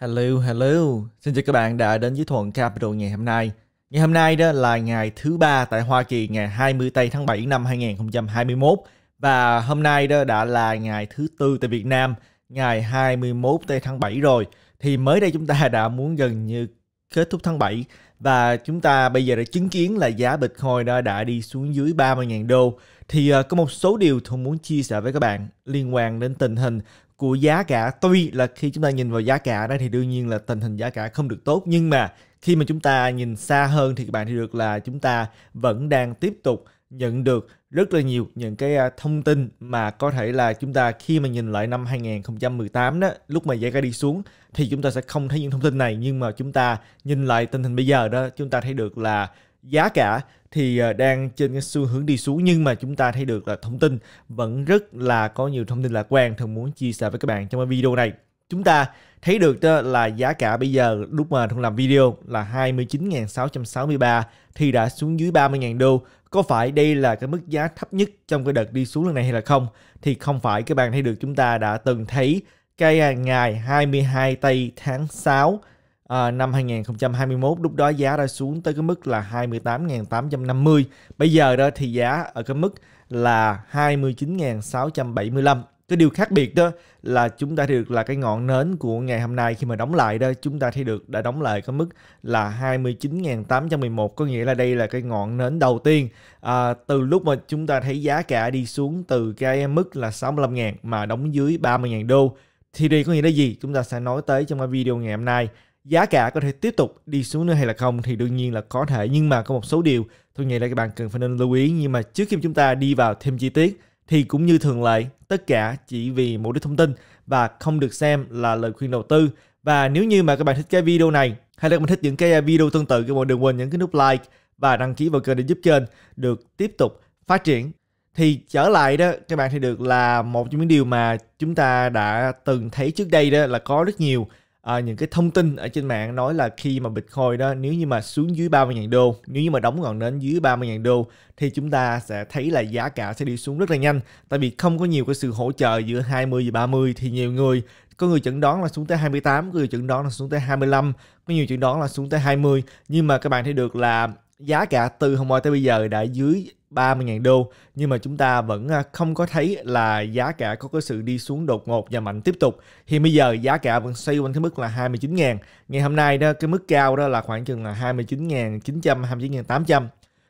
Hello, hello. Xin chào các bạn đã đến với Thuận Capital ngày hôm nay. Ngày hôm nay đó là ngày thứ ba tại Hoa Kỳ ngày 20 tây tháng 7 năm 2021 và hôm nay đó đã là ngày thứ tư tại Việt Nam ngày 21 tây tháng 7 rồi. Thì mới đây chúng ta đã muốn gần như kết thúc tháng 7 và chúng ta bây giờ đã chứng kiến là giá Bitcoin đó đã đi xuống dưới 30.000 đô. Thì ờ, có một số điều tôi muốn chia sẻ với các bạn liên quan đến tình hình của giá cả tuy là khi chúng ta nhìn vào giá cả đó thì đương nhiên là tình hình giá cả không được tốt nhưng mà khi mà chúng ta nhìn xa hơn thì các bạn thì được là chúng ta vẫn đang tiếp tục nhận được rất là nhiều những cái à, thông tin mà có thể là chúng ta khi mà nhìn lại năm 2018 đó lúc mà giá cả đi xuống thì chúng ta sẽ không thấy những thông tin này nhưng mà chúng ta nhìn lại tình hình bây giờ đó chúng ta thấy được là giá cả thì ờ, đang trên cái xu hướng đi xuống nhưng mà chúng ta thấy được là thông tin vẫn rất là có nhiều thông tin lạc quan thường muốn chia sẻ với các bạn trong cái video này chúng ta thấy được đó là giá cả bây giờ lúc mà thông làm video là 29.663 thì đã xuống dưới 30.000 đô có phải đây là cái mức giá thấp nhất trong cái đợt đi xuống lần này hay là không thì không phải các bạn thấy được chúng ta đã từng thấy cái à, ngày 22 tây tháng 6 à, năm 2021 lúc đó giá đã xuống tới cái mức là 28.850 bây giờ đó thì giá ở cái mức là 29.675 cái điều khác biệt đó là chúng ta được là cái ngọn nến của ngày hôm nay khi mà đóng lại đó chúng ta thấy được đã đóng lại cái mức là 29.811 có nghĩa là đây là cái ngọn nến đầu tiên à, từ lúc mà chúng ta thấy giá cả đi xuống từ cái mức là 65.000 mà đóng dưới 30.000 đô thì đây có nghĩa là gì chúng ta sẽ nói tới trong cái video ngày hôm nay giá cả có thể tiếp tục đi xuống nữa hay là không thì đương nhiên là có thể nhưng mà có một số điều tôi nghĩ là các bạn cần phải nên lưu ý nhưng mà trước khi chúng ta đi vào thêm chi tiết thì cũng như thường lệ tất cả chỉ vì mục đích thông tin và không được xem là lời khuyên đầu tư và nếu như mà các bạn thích cái video này hay là các bạn thích những cái video tương tự các bạn đừng quên nhấn cái nút like và đăng ký vào kênh để giúp kênh được tiếp tục phát triển thì trở lại đó các bạn thì được là một trong những điều mà chúng ta đã từng thấy trước đây đó là có rất nhiều à, những cái thông tin ở trên mạng nói là khi mà Bitcoin đó nếu như mà xuống dưới 30.000 đô, nếu như mà đóng ngọn nến dưới 30.000 đô thì chúng ta sẽ thấy là giá cả sẽ đi xuống rất là nhanh tại vì không có nhiều cái sự hỗ trợ giữa 20 và 30 thì nhiều người có người chẩn đoán là xuống tới 28, có người chẩn đoán là xuống tới 25, có nhiều chẩn đoán là xuống tới 20 nhưng mà các bạn thấy được là giá cả từ hôm qua tới bây giờ đã dưới 30.000 đô nhưng mà chúng ta vẫn à, không có thấy là giá cả có cái sự đi xuống đột ngột và mạnh tiếp tục. Hiện bây giờ giá cả vẫn xoay quanh cái mức là 29.000. Ngày hôm nay đó cái mức cao đó là khoảng chừng là 29.900 29.800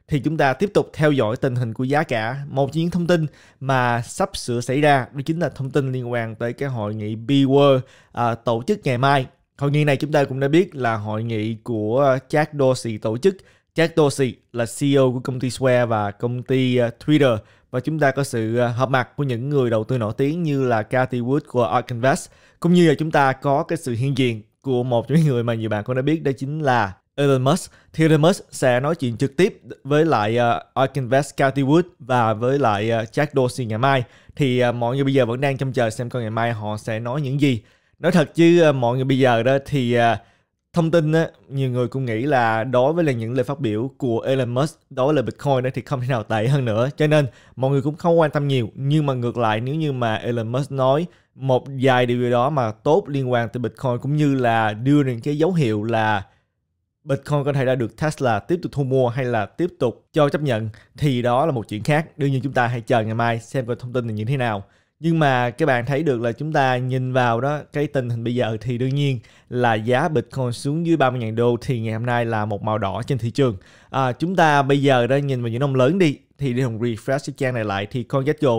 thì chúng ta tiếp tục theo dõi tình hình của giá cả. Một những thông tin mà sắp sửa xảy ra đó chính là thông tin liên quan tới cái hội nghị B-World à, tổ chức ngày mai. Hội nghị này chúng ta cũng đã biết là hội nghị của Jack Dorsey tổ chức Jack Dorsey là CEO của công ty Square và công ty ờ, Twitter và chúng ta có sự ờ, hợp mặt của những người đầu tư nổi tiếng như là Cathy Wood của Ark Invest cũng như là chúng ta có cái sự hiện diện của một trong những người mà nhiều bạn cũng đã biết đó chính là Elon Musk thì Elon Musk sẽ nói chuyện trực tiếp với lại uh, ờ, Ark Invest Cathy Wood và với lại uh, Jack Dorsey ngày mai thì uh, mọi người bây giờ vẫn đang trông chờ xem coi ngày mai họ sẽ nói những gì nói thật chứ uh, mọi người bây giờ đó thì uh, thông tin á, nhiều người cũng nghĩ là đối với là những lời phát biểu của Elon Musk đối với lời Bitcoin đó thì không thể nào tệ hơn nữa cho nên mọi người cũng không quan tâm nhiều nhưng mà ngược lại nếu như mà Elon Musk nói một vài điều gì đó mà tốt liên quan tới Bitcoin cũng như là đưa những cái dấu hiệu là Bitcoin có thể đã được Tesla tiếp tục thu mua hay là tiếp tục cho chấp nhận thì đó là một chuyện khác. Đương nhiên chúng ta hãy chờ ngày mai xem coi thông tin là như thế nào nhưng mà các bạn thấy được là chúng ta nhìn vào đó cái tình hình bây giờ thì đương nhiên là giá Bitcoin xuống dưới 30.000 đô thì ngày hôm nay là một màu đỏ trên thị trường. À, chúng ta bây giờ đã nhìn vào những ông lớn đi thì đi hồng refresh cái trang này lại thì con Gatgo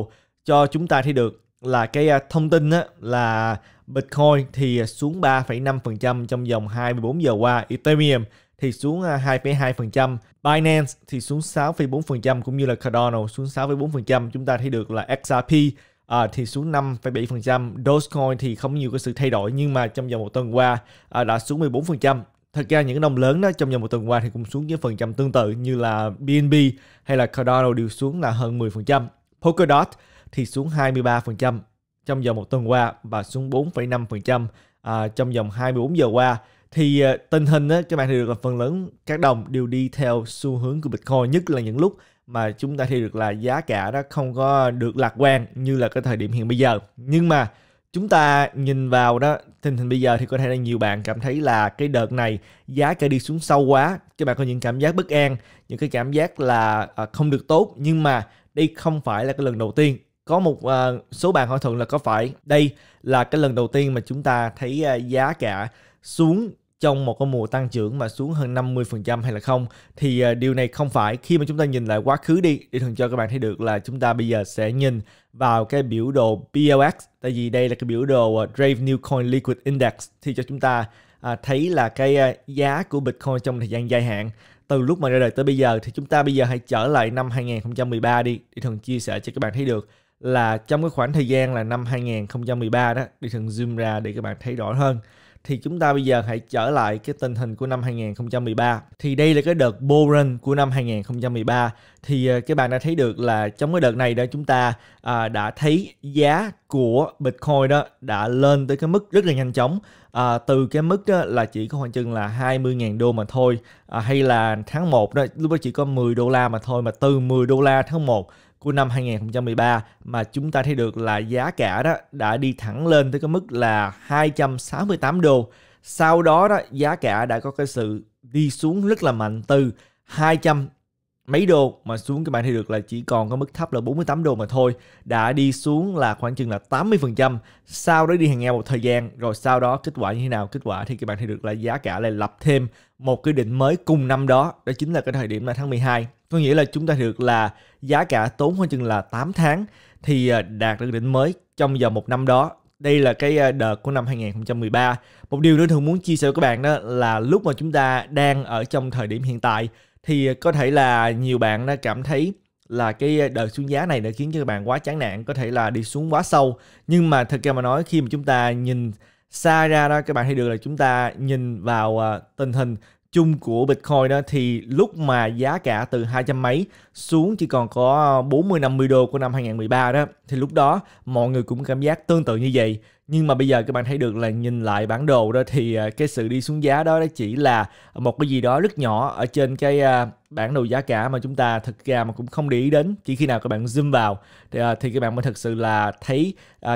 cho chúng ta thấy được là cái à, thông tin á, là Bitcoin thì xuống 3,5% trong vòng 24 giờ qua, Ethereum thì xuống 2,2%, à, Binance thì xuống 6,4% cũng như là Cardano xuống 6,4%. Chúng ta thấy được là XRP à, thì xuống 5,7%. Dogecoin thì không nhiều cái sự thay đổi nhưng mà trong vòng một tuần qua à, đã xuống 14%. Thật ra những cái đồng lớn đó trong vòng một tuần qua thì cũng xuống với phần trăm tương tự như là BNB hay là Cardano đều xuống là hơn 10%. Polkadot thì xuống 23% trong vòng một tuần qua và xuống 4,5% à, ờ, trong vòng 24 giờ qua thì ờ, tình hình á, các bạn thì được là phần lớn các đồng đều đi theo xu hướng của Bitcoin nhất là những lúc mà chúng ta thì được là giá cả đó không có được lạc quan như là cái thời điểm hiện bây giờ nhưng mà chúng ta nhìn vào đó tình hình bây giờ thì có thể là nhiều bạn cảm thấy là cái đợt này giá cả đi xuống sâu quá các bạn có những cảm giác bất an những cái cảm giác là ờ, không được tốt nhưng mà đây không phải là cái lần đầu tiên có một ờ, số bạn hỏi thuận là có phải đây là cái lần đầu tiên mà chúng ta thấy giá cả xuống trong một cái mùa tăng trưởng mà xuống hơn 50% hay là không thì à, điều này không phải khi mà chúng ta nhìn lại quá khứ đi để thường cho các bạn thấy được là chúng ta bây giờ sẽ nhìn vào cái biểu đồ BLX tại vì đây là cái biểu đồ Brave à, New Coin Liquid Index thì cho chúng ta à, thấy là cái giá của Bitcoin trong thời gian dài hạn từ lúc mà ra đời tới bây giờ thì chúng ta bây giờ hãy trở lại năm 2013 đi để thường chia sẻ cho các bạn thấy được là trong cái khoảng thời gian là năm 2013 đó để thường zoom ra để các bạn thấy rõ hơn thì chúng ta bây giờ hãy trở lại cái tình hình của năm 2013. Thì đây là cái đợt bull run của năm 2013. Thì ờ, các bạn đã thấy được là trong cái đợt này đó chúng ta à, đã thấy giá của Bitcoin đó đã lên tới cái mức rất là nhanh chóng. À, từ cái mức đó là chỉ có khoảng chừng là 20.000 đô mà thôi. À, hay là tháng 1 đó lúc đó chỉ có 10 đô la mà thôi mà từ 10 đô la tháng 1 của năm 2013 mà chúng ta thấy được là giá cả đó đã đi thẳng lên tới cái mức là 268 đô. Sau đó đó giá cả đã có cái sự đi xuống rất là mạnh từ 200 mấy đô mà xuống các bạn thấy được là chỉ còn có mức thấp là 48 đô mà thôi đã đi xuống là khoảng chừng là 80% sau đó đi hàng ngang một thời gian rồi sau đó kết quả như thế nào kết quả thì các bạn thấy được là giá cả lại lập thêm một cái đỉnh mới cùng năm đó đó chính là cái thời điểm là tháng 12 có nghĩa là chúng ta được là giá cả tốn khoảng chừng là 8 tháng thì à, đạt được đỉnh mới trong vòng một năm đó đây là cái à, đợt của năm 2013 một điều nữa thường muốn chia sẻ với các bạn đó là lúc mà chúng ta đang ở trong thời điểm hiện tại thì ờ, có thể là nhiều bạn đã cảm thấy là cái ờ, đợt xuống giá này đã khiến cho các bạn quá chán nản có thể là đi xuống quá sâu nhưng mà thật ra mà nói khi mà chúng ta nhìn xa ra đó các bạn thấy được là chúng ta nhìn vào ờ, tình hình chung của Bitcoin đó thì lúc mà giá cả từ 200 mấy xuống chỉ còn có 40 50 đô của năm 2013 đó thì lúc đó mọi người cũng cảm giác tương tự như vậy nhưng mà bây giờ các bạn thấy được là nhìn lại bản đồ đó thì à, cái sự đi xuống giá đó, chỉ là một cái gì đó rất nhỏ ở trên cái à, bản đồ giá cả mà chúng ta thực ra mà cũng không để ý đến chỉ khi nào các bạn zoom vào thì, à, thì các bạn mới thực sự là thấy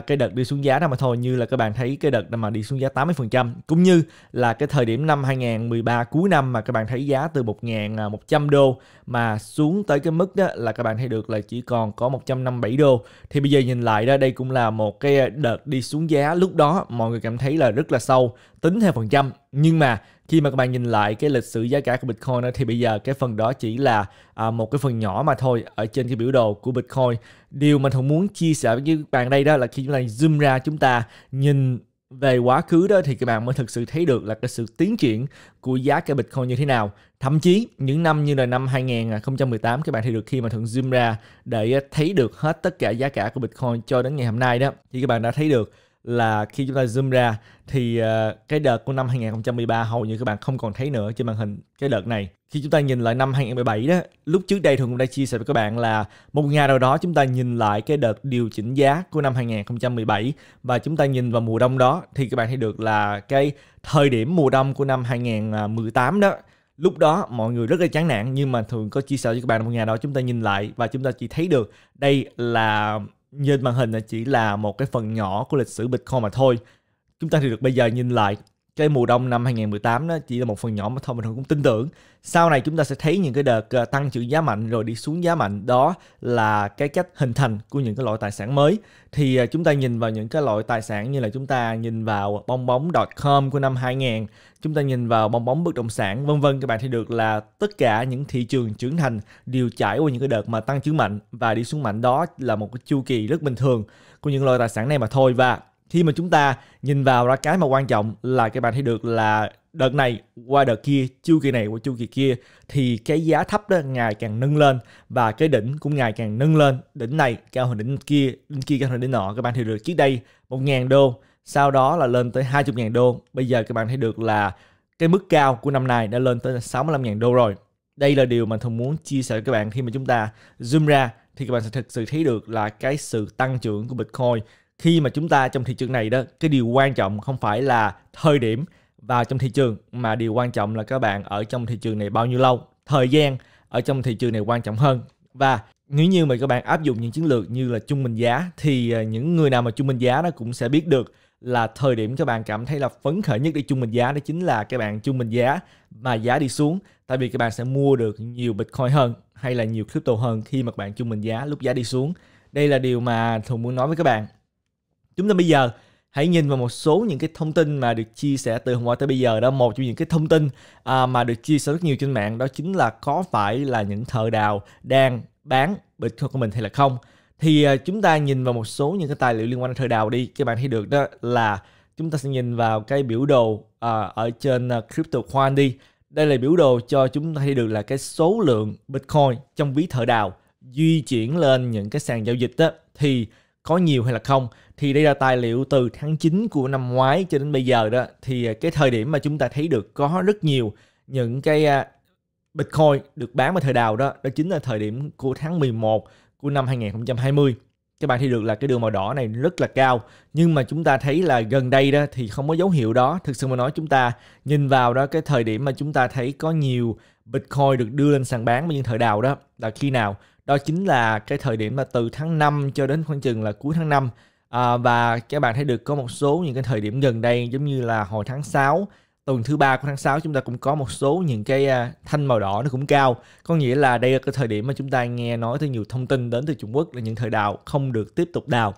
cái đợt đi xuống giá đó mà thôi như là các bạn thấy cái đợt mà đi xuống giá 80% cũng như là cái thời điểm năm 2013 cuối năm mà các bạn thấy giá từ 1.100 đô mà xuống tới cái mức đó là các bạn thấy được là chỉ còn có 157 đô thì bây giờ nhìn lại đó đây cũng là một cái đợt đi xuống giá lúc đó mọi người cảm thấy là rất là sâu tính theo phần trăm nhưng mà khi mà các bạn nhìn lại cái lịch sử giá cả của Bitcoin đó, thì bây giờ cái phần đó chỉ là à, một cái phần nhỏ mà thôi ở trên cái biểu đồ của Bitcoin điều mà thường muốn chia sẻ với các bạn đây đó là khi chúng ta zoom ra chúng ta nhìn về quá khứ đó thì các bạn mới thực sự thấy được là cái sự tiến triển của giá cả Bitcoin như thế nào. Thậm chí những năm như là năm 2018 các bạn thì được khi mà thường zoom ra để à, thấy được hết tất cả giá cả của Bitcoin cho đến ngày hôm nay đó thì các bạn đã thấy được là khi chúng ta zoom ra thì ờ, cái đợt của năm 2013 hầu như các bạn không còn thấy nữa trên màn hình cái đợt này. Khi chúng ta nhìn lại năm 2017 đó, lúc trước đây thường cũng đã chia sẻ với các bạn là một ngày nào đó chúng ta nhìn lại cái đợt điều chỉnh giá của năm 2017 và chúng ta nhìn vào mùa đông đó thì các bạn thấy được là cái thời điểm mùa đông của năm 2018 đó lúc đó mọi người rất là chán nản nhưng mà thường có chia sẻ với các bạn một ngày đó chúng ta nhìn lại và chúng ta chỉ thấy được đây là Nhìn màn hình là chỉ là một cái phần nhỏ của lịch sử Bitcoin mà thôi. Chúng ta thì được bây giờ nhìn lại cái mùa đông năm 2018 đó chỉ là một phần nhỏ mà thôi mình cũng tin tưởng sau này chúng ta sẽ thấy những cái đợt ờ, tăng trưởng giá mạnh rồi đi xuống giá mạnh đó là cái cách hình thành của những cái loại tài sản mới thì ờ, chúng ta nhìn vào những cái loại tài sản như là chúng ta nhìn vào bong bóng.com của năm 2000 chúng ta nhìn vào bong bóng bất động sản vân vân các bạn thấy được là tất cả những thị trường trưởng thành đều trải qua những cái đợt mà tăng trưởng mạnh và đi xuống mạnh đó là một cái chu kỳ rất bình thường của những loại tài sản này mà thôi và khi mà chúng ta nhìn vào ra cái mà quan trọng là các bạn thấy được là đợt này qua đợt kia chu kỳ này qua chu kỳ kia thì cái giá thấp đó ngày càng nâng lên và cái đỉnh cũng ngày càng nâng lên đỉnh này cao hơn đỉnh kia đỉnh kia cao hơn đỉnh nọ các bạn thấy được trước đây 1.000 đô sau đó là lên tới 20.000 đô bây giờ các bạn thấy được là cái mức cao của năm nay đã lên tới 65.000 đô rồi đây là điều mà thông muốn chia sẻ với các bạn khi mà chúng ta zoom ra thì các bạn sẽ thực sự thấy được là cái sự tăng trưởng của Bitcoin khi mà chúng ta trong thị trường này đó cái điều quan trọng không phải là thời điểm vào trong thị trường mà điều quan trọng là các bạn ở trong thị trường này bao nhiêu lâu thời gian ở trong thị trường này quan trọng hơn và nếu như mà các bạn áp dụng những chiến lược như là trung bình giá thì ờ, những người nào mà trung bình giá nó cũng sẽ biết được là thời điểm các bạn cảm thấy là phấn khởi nhất để trung bình giá đó chính là các bạn trung bình giá mà giá đi xuống tại vì các bạn sẽ mua được nhiều bitcoin hơn hay là nhiều crypto hơn khi mà các bạn trung bình giá lúc giá đi xuống đây là điều mà thùng muốn nói với các bạn Chúng ta bây giờ hãy nhìn vào một số những cái thông tin mà được chia sẻ từ hôm qua tới bây giờ đó một trong những cái thông tin à, mà được chia sẻ rất nhiều trên mạng đó chính là có phải là những thợ đào đang bán bitcoin của mình hay là không thì à, chúng ta nhìn vào một số những cái tài liệu liên quan đến thợ đào đi các bạn thấy được đó là chúng ta sẽ nhìn vào cái biểu đồ à, ở trên à, crypto coin đi đây là biểu đồ cho chúng ta thấy được là cái số lượng bitcoin trong ví thợ đào di chuyển lên những cái sàn giao dịch đó, thì có nhiều hay là không thì đây là tài liệu từ tháng 9 của năm ngoái cho đến bây giờ đó thì à, cái thời điểm mà chúng ta thấy được có rất nhiều những cái à, Bitcoin được bán vào thời đào đó đó chính là thời điểm của tháng 11 của năm 2020 các bạn thấy được là cái đường màu đỏ này rất là cao nhưng mà chúng ta thấy là gần đây đó thì không có dấu hiệu đó thực sự mà nói chúng ta nhìn vào đó cái thời điểm mà chúng ta thấy có nhiều bitcoin được đưa lên sàn bán những thời đào đó là khi nào đó chính là cái thời điểm mà từ tháng 5 cho đến khoảng chừng là cuối tháng 5 à, và các bạn thấy được có một số những cái thời điểm gần đây giống như là hồi tháng 6 tuần thứ ba của tháng 6 chúng ta cũng có một số những cái à, thanh màu đỏ nó cũng cao có nghĩa là đây là cái thời điểm mà chúng ta nghe nói tới nhiều thông tin đến từ Trung Quốc là những thời đào không được tiếp tục đào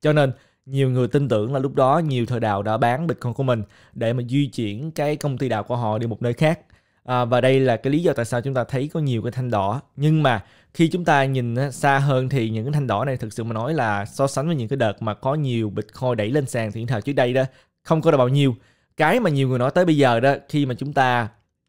cho nên nhiều người tin tưởng là lúc đó nhiều thời đào đã bán bịch con của mình để mà di chuyển cái công ty đào của họ đi một nơi khác à, và đây là cái lý do tại sao chúng ta thấy có nhiều cái thanh đỏ nhưng mà khi chúng ta nhìn ờ, xa hơn thì những cái thanh đỏ này thực sự mà nói là so sánh với những cái đợt mà có nhiều bitcoin đẩy lên sàn thì thời trước đây đó không có được bao nhiêu cái mà nhiều người nói tới bây giờ đó khi mà chúng ta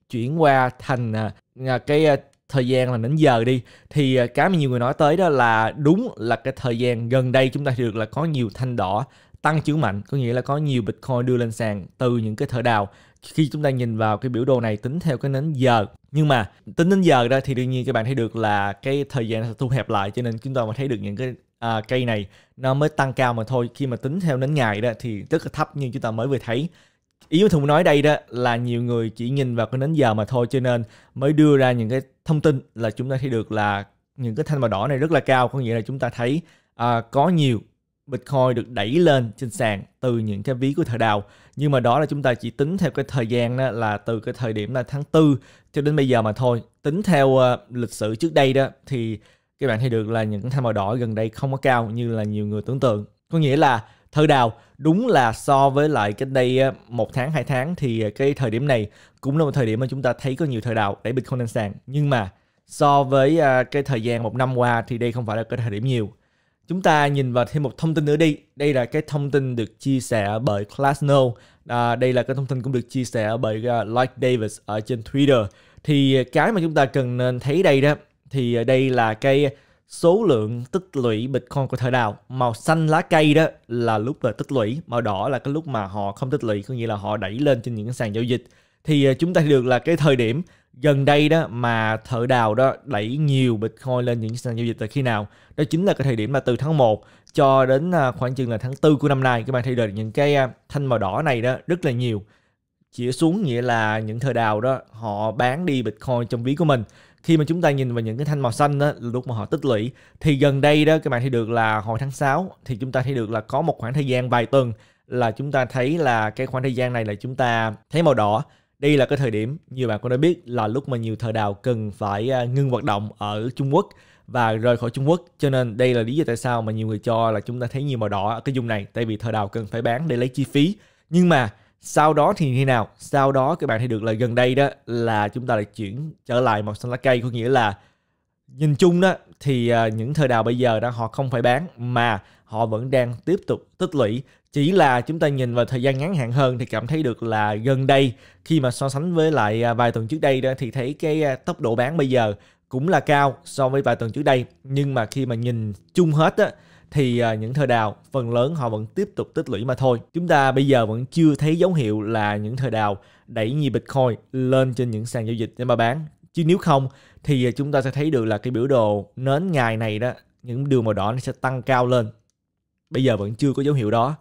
chuyển qua thành ờ, à, cái thời gian là đến giờ đi thì cái mà nhiều người nói tới đó là đúng là cái thời gian gần đây chúng ta được là có nhiều thanh đỏ tăng trưởng mạnh có nghĩa là có nhiều bitcoin đưa lên sàn từ những cái thợ đào khi chúng ta nhìn vào cái biểu đồ này tính theo cái nến giờ nhưng mà tính đến giờ ra thì đương nhiên các bạn thấy được là cái thời gian nó thu hẹp lại cho nên chúng ta mới thấy được những cái à, cây này nó mới tăng cao mà thôi khi mà tính theo nến ngày đó thì rất là thấp nhưng chúng ta mới vừa thấy ý mà thùng nói đây đó là nhiều người chỉ nhìn vào cái nến giờ mà thôi cho nên mới đưa ra những cái thông tin là chúng ta thấy được là những cái thanh màu đỏ này rất là cao có nghĩa là chúng ta thấy à, có nhiều Bitcoin được đẩy lên trên sàn từ những cái ví của thời đào nhưng mà đó là chúng ta chỉ tính theo cái thời gian đó là từ cái thời điểm là tháng 4 cho đến bây giờ mà thôi tính theo uh, lịch sử trước đây đó thì các bạn thấy được là những tham màu đỏ gần đây không có cao như là nhiều người tưởng tượng có nghĩa là thời đào đúng là so với lại cách đây ờ, một tháng hai tháng thì cái thời điểm này cũng là một thời điểm mà chúng ta thấy có nhiều thời đào đẩy bitcoin lên sàn nhưng mà so với ờ, cái thời gian một năm qua thì đây không phải là cái thời điểm nhiều Chúng ta nhìn vào thêm một thông tin nữa đi. Đây là cái thông tin được chia sẻ bởi Classno. À, đây là cái thông tin cũng được chia sẻ bởi uh, Like Davis ở trên Twitter. Thì cái mà chúng ta cần nên thấy đây đó thì đây là cái số lượng tích lũy Bitcoin của thời nào. Màu xanh lá cây đó là lúc là tích lũy, màu đỏ là cái lúc mà họ không tích lũy, có nghĩa là họ đẩy lên trên những sàn giao dịch thì à, chúng ta được là cái thời điểm gần đây đó mà thợ đào đó đẩy nhiều Bitcoin lên những sàn giao dịch là khi nào? Đó chính là cái thời điểm mà từ tháng 1 cho đến à, khoảng chừng là tháng 4 của năm nay các bạn thấy được những cái à, thanh màu đỏ này đó rất là nhiều. Chỉ xuống nghĩa là những thợ đào đó họ bán đi Bitcoin trong ví của mình. Khi mà chúng ta nhìn vào những cái thanh màu xanh đó lúc mà họ tích lũy thì gần đây đó các bạn thấy được là hồi tháng 6 thì chúng ta thấy được là có một khoảng thời gian vài tuần là chúng ta thấy là cái khoảng thời gian này là chúng ta thấy màu đỏ đây là cái thời điểm nhiều bạn cũng đã biết là lúc mà nhiều thợ đào cần phải à, ngưng hoạt động ở Trung Quốc và rời khỏi Trung Quốc cho nên đây là lý do tại sao mà nhiều người cho là chúng ta thấy nhiều màu đỏ ở cái vùng này tại vì thợ đào cần phải bán để lấy chi phí nhưng mà sau đó thì như thế nào sau đó các bạn thấy được là gần đây đó là chúng ta lại chuyển trở lại màu xanh lá cây có nghĩa là nhìn chung đó thì à, những thợ đào bây giờ đó họ không phải bán mà họ vẫn đang tiếp tục tích lũy chỉ là chúng ta nhìn vào thời gian ngắn hạn hơn thì cảm thấy được là gần đây khi mà so sánh với lại à, vài tuần trước đây đó thì thấy cái à, tốc độ bán bây giờ cũng là cao so với vài tuần trước đây nhưng mà khi mà nhìn chung hết á thì à, những thời đào phần lớn họ vẫn tiếp tục tích lũy mà thôi. Chúng ta bây giờ vẫn chưa thấy dấu hiệu là những thời đào đẩy nhiều Bitcoin lên trên những sàn giao dịch để mà bán. Chứ nếu không thì chúng ta sẽ thấy được là cái biểu đồ nến ngày này đó những đường màu đỏ nó sẽ tăng cao lên Bây giờ vẫn chưa có dấu hiệu đó.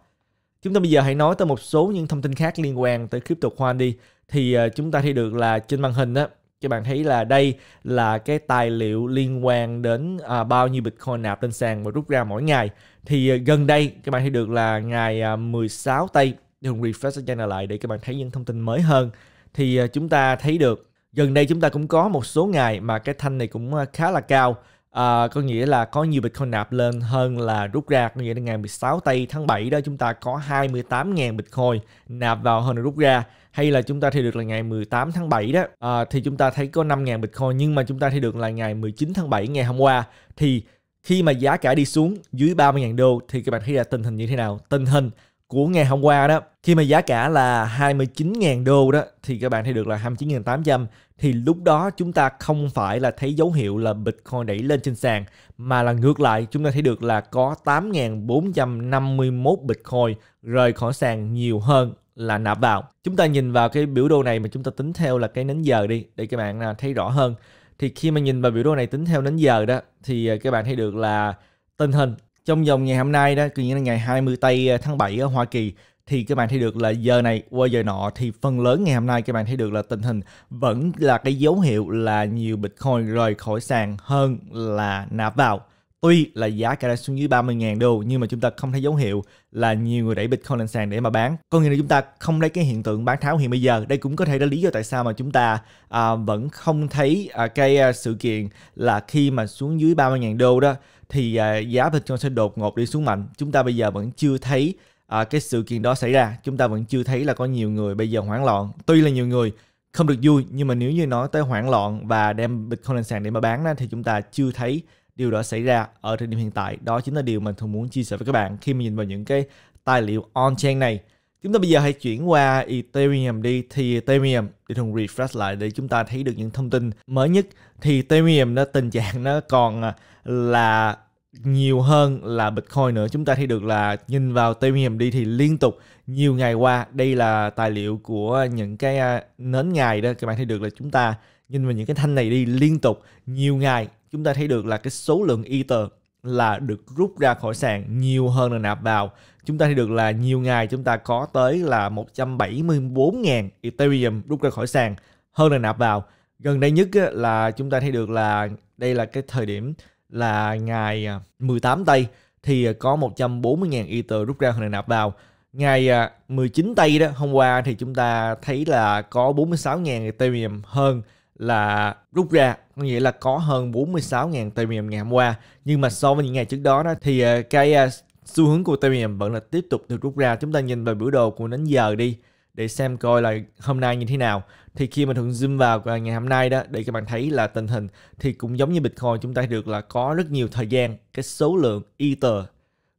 Chúng ta bây giờ hãy nói tới một số những thông tin khác liên quan tới crypto coin đi. Thì ờ, chúng ta thấy được là trên màn hình á, các bạn thấy là đây là cái tài liệu liên quan đến à, bao nhiêu Bitcoin nạp lên sàn và rút ra mỗi ngày. Thì ờ, gần đây các bạn thấy được là ngày à, 16 tây dùng Hùng refresh channel lại để các bạn thấy những thông tin mới hơn. Thì chúng ta thấy được gần đây chúng ta cũng có một số ngày mà cái thanh này cũng khá là cao À, có nghĩa là có nhiều Bitcoin nạp lên hơn là rút ra. Có nghĩa là ngày 16 tây tháng 7 đó chúng ta có 28.000 Bitcoin nạp vào hơn là rút ra. Hay là chúng ta thấy được là ngày 18 tháng 7 đó à, thì chúng ta thấy có 5.000 Bitcoin nhưng mà chúng ta thấy được là ngày 19 tháng 7 ngày hôm qua thì khi mà giá cả đi xuống dưới 30.000 đô thì các bạn thấy là tình hình như thế nào? Tình hình của ngày hôm qua đó khi mà giá cả là 29.000 đô đó thì các bạn thấy được là 29.800 thì lúc đó chúng ta không phải là thấy dấu hiệu là Bitcoin đẩy lên trên sàn mà là ngược lại chúng ta thấy được là có 8.451 Bitcoin rời khỏi sàn nhiều hơn là nạp vào. Chúng ta nhìn vào cái biểu đồ này mà chúng ta tính theo là cái nến giờ đi để các bạn à, thấy rõ hơn. Thì khi mà nhìn vào biểu đồ này tính theo nến giờ đó thì à, các bạn thấy được là tình hình trong vòng ngày hôm nay đó, cũng như là ngày 20 tây ờ, tháng 7 ở Hoa Kỳ thì các bạn thấy được là giờ này qua giờ nọ thì phần lớn ngày hôm nay các bạn thấy được là tình hình vẫn là cái dấu hiệu là nhiều Bitcoin rời khỏi sàn hơn là nạp vào. Tuy là giá cả đã xuống dưới 30.000 đô nhưng mà chúng ta không thấy dấu hiệu là nhiều người đẩy Bitcoin lên sàn để mà bán. Có nghĩa là chúng ta không thấy cái hiện tượng bán tháo hiện bây giờ. Đây cũng có thể là lý do tại sao mà chúng ta à, vẫn không thấy à, cái à, sự kiện là khi mà xuống dưới 30.000 đô đó thì à, giá Bitcoin sẽ đột ngột đi xuống mạnh. Chúng ta bây giờ vẫn chưa thấy à, cái sự kiện đó xảy ra. Chúng ta vẫn chưa thấy là có nhiều người bây giờ hoảng loạn. Tuy là nhiều người không được vui nhưng mà nếu như nói tới hoảng loạn và đem Bitcoin lên sàn để mà bán đó, thì chúng ta chưa thấy điều đó xảy ra ở thời điểm hiện tại đó chính là điều mình thường muốn chia sẻ với các bạn khi mà nhìn vào những cái tài liệu on chain này chúng ta bây giờ hãy chuyển qua Ethereum đi thì Ethereum để thùng refresh lại để chúng ta thấy được những thông tin mới nhất thì Ethereum nó tình trạng nó còn à, là nhiều hơn là Bitcoin nữa. Chúng ta thấy được là nhìn vào Ethereum đi thì liên tục nhiều ngày qua, đây là tài liệu của những cái à, nến ngày đó các bạn thấy được là chúng ta nhìn vào những cái thanh này đi liên tục nhiều ngày chúng ta thấy được là cái số lượng Ether là được rút ra khỏi sàn nhiều hơn là nạp vào. Chúng ta thấy được là nhiều ngày chúng ta có tới là 174.000 Ethereum rút ra khỏi sàn hơn là nạp vào. Gần đây nhất là chúng ta thấy được là đây là cái thời điểm là ngày 18 à, tây thì có 140.000 Ether rút ra hơn là nạp vào. Ngày 19 à, tây đó hôm qua thì chúng ta thấy là có 46.000 Ethereum hơn là rút ra có nghĩa là có hơn 46.000 Ethereum ngày hôm qua nhưng mà so với những ngày trước đó, đó thì ờ, cái ờ, xu hướng của Ethereum vẫn là tiếp tục được rút ra chúng ta nhìn vào biểu đồ của nến giờ đi để xem coi là hôm nay như thế nào thì khi mà thuận zoom vào ngày hôm nay đó để các bạn thấy là tình hình thì cũng giống như Bitcoin chúng ta được là có rất nhiều thời gian cái số lượng Ether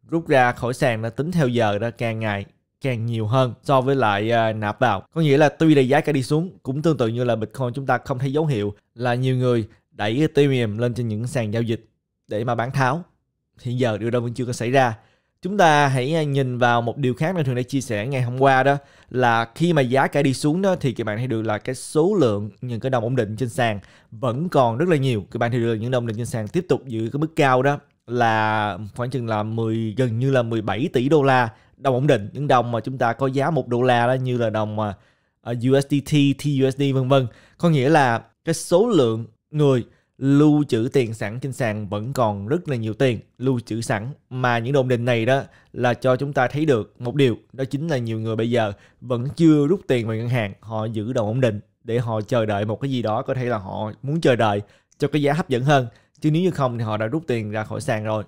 rút ra khỏi sàn nó tính theo giờ đó càng ngày càng nhiều hơn so với lại à, nạp vào có nghĩa là tuy là giá cả đi xuống cũng tương tự như là bitcoin chúng ta không thấy dấu hiệu là nhiều người đẩy ethereum lên trên những sàn giao dịch để mà bán tháo hiện giờ điều đó vẫn chưa có xảy ra chúng ta hãy à, nhìn vào một điều khác mà thường đã chia sẻ ngày hôm qua đó là khi mà giá cả đi xuống đó thì các bạn thấy được là cái số lượng những cái đồng ổn định trên sàn vẫn còn rất là nhiều các bạn thấy được những đồng ổn định trên sàn tiếp tục giữ cái mức cao đó là khoảng chừng là 10 gần như là 17 tỷ đô la đồng ổn định những đồng mà chúng ta có giá một đô la đó như là đồng mà ờ, USDT, TUSD vân vân. Có nghĩa là cái số lượng người lưu trữ tiền sẵn trên sàn vẫn còn rất là nhiều tiền lưu trữ sẵn mà những đồng định này đó là cho chúng ta thấy được một điều đó chính là nhiều người bây giờ vẫn chưa rút tiền vào ngân hàng họ giữ đồng ổn định để họ chờ đợi một cái gì đó có thể là họ muốn chờ đợi cho cái giá hấp dẫn hơn chứ nếu như không thì họ đã rút tiền ra khỏi sàn rồi